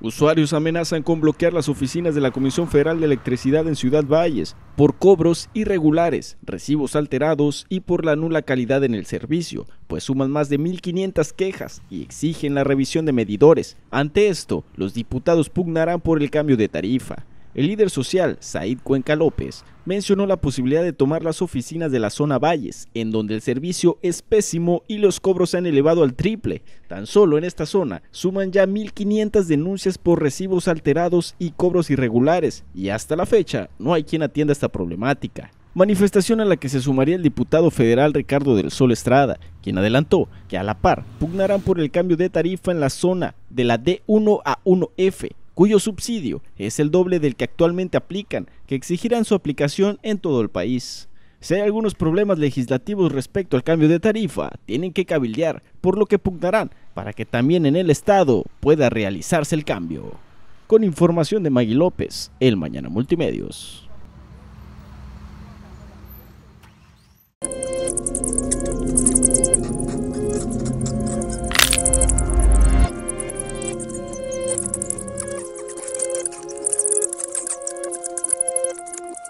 Usuarios amenazan con bloquear las oficinas de la Comisión Federal de Electricidad en Ciudad Valles por cobros irregulares, recibos alterados y por la nula calidad en el servicio, pues suman más de 1.500 quejas y exigen la revisión de medidores. Ante esto, los diputados pugnarán por el cambio de tarifa. El líder social, Said Cuenca López, mencionó la posibilidad de tomar las oficinas de la zona Valles, en donde el servicio es pésimo y los cobros se han elevado al triple. Tan solo en esta zona suman ya 1.500 denuncias por recibos alterados y cobros irregulares, y hasta la fecha no hay quien atienda esta problemática. Manifestación a la que se sumaría el diputado federal Ricardo del Sol Estrada, quien adelantó que a la par pugnarán por el cambio de tarifa en la zona de la D1 a 1F cuyo subsidio es el doble del que actualmente aplican, que exigirán su aplicación en todo el país. Si hay algunos problemas legislativos respecto al cambio de tarifa, tienen que cabildear, por lo que pugnarán para que también en el Estado pueda realizarse el cambio. Con información de Magui López, El Mañana Multimedios.